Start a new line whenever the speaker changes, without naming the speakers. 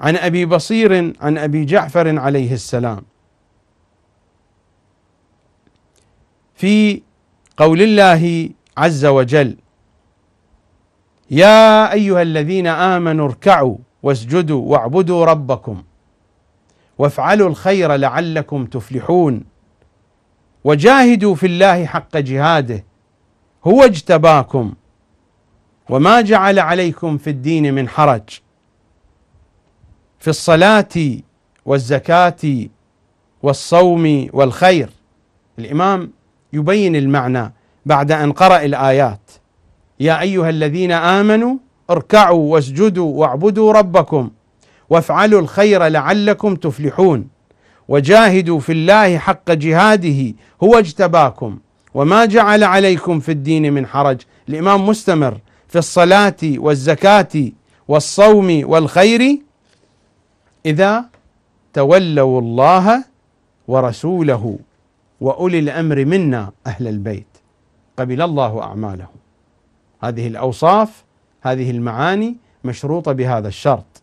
عن ابي بصير عن ابي جعفر عليه السلام في قول الله عز وجل يا ايها الذين امنوا اركعوا واسجدوا واعبدوا ربكم وافعلوا الخير لعلكم تفلحون وجاهدوا في الله حق جهاده هو اجتباكم وما جعل عليكم في الدين من حرج في الصلاة والزكاة والصوم والخير الإمام يبين المعنى بعد أن قرأ الآيات يا أيها الذين آمنوا اركعوا واسجدوا واعبدوا ربكم وافعلوا الخير لعلكم تفلحون وجاهدوا في الله حق جهاده هو اجتباكم وما جعل عليكم في الدين من حرج الإمام مستمر في الصلاة والزكاة والصوم والخير إذا تولوا الله ورسوله وأولي الأمر منا أهل البيت قبل الله أعمالهم هذه الأوصاف هذه المعاني مشروطة بهذا الشرط